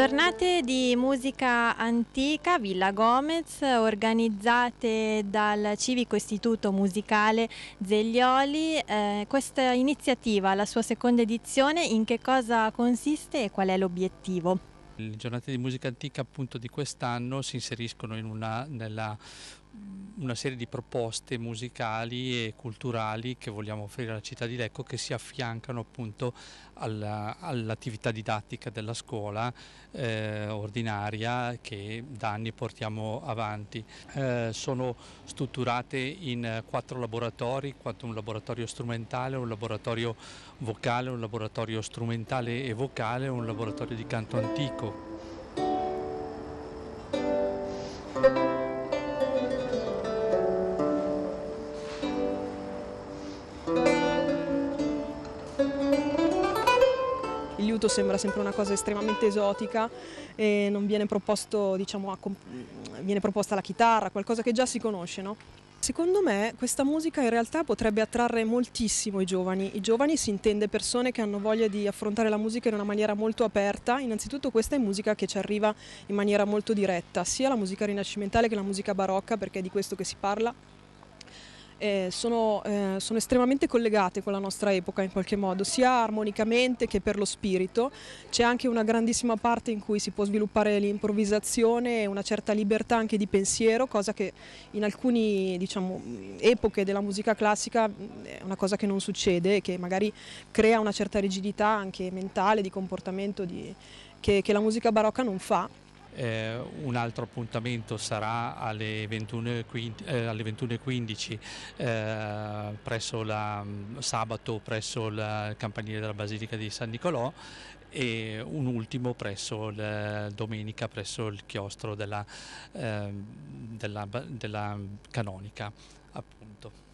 Giornate di musica antica Villa Gomez organizzate dal Civico Istituto Musicale Zeglioli. Eh, questa iniziativa, la sua seconda edizione, in che cosa consiste e qual è l'obiettivo? Le giornate di musica antica appunto di quest'anno si inseriscono in una, nella una serie di proposte musicali e culturali che vogliamo offrire alla città di Lecco che si affiancano appunto all'attività didattica della scuola eh, ordinaria che da anni portiamo avanti. Eh, sono strutturate in quattro laboratori, un laboratorio strumentale, un laboratorio vocale, un laboratorio strumentale e vocale e un laboratorio di canto antico. rifiuto sembra sempre una cosa estremamente esotica e non viene, proposto, diciamo, a, viene proposta la chitarra, qualcosa che già si conosce. No? Secondo me questa musica in realtà potrebbe attrarre moltissimo i giovani. I giovani si intende persone che hanno voglia di affrontare la musica in una maniera molto aperta. Innanzitutto questa è musica che ci arriva in maniera molto diretta, sia la musica rinascimentale che la musica barocca, perché è di questo che si parla eh, sono, eh, sono, estremamente collegate con la nostra epoca in qualche modo, sia armonicamente che per lo spirito. C'è anche una grandissima parte in cui si può sviluppare l'improvvisazione e una certa libertà anche di pensiero, cosa che in alcune diciamo, epoche della musica classica mm, è una cosa che non succede e che magari crea una certa rigidità anche mentale, di comportamento di, che, che la musica barocca non fa. Eh, un altro appuntamento sarà alle 21.15 eh, alle 21 eh, presso la, mm, sabato presso il campanile della Basilica di San Nicolò e un ultimo presso il, eh, domenica presso il chiostro della, ehm, della, della canonica appunto.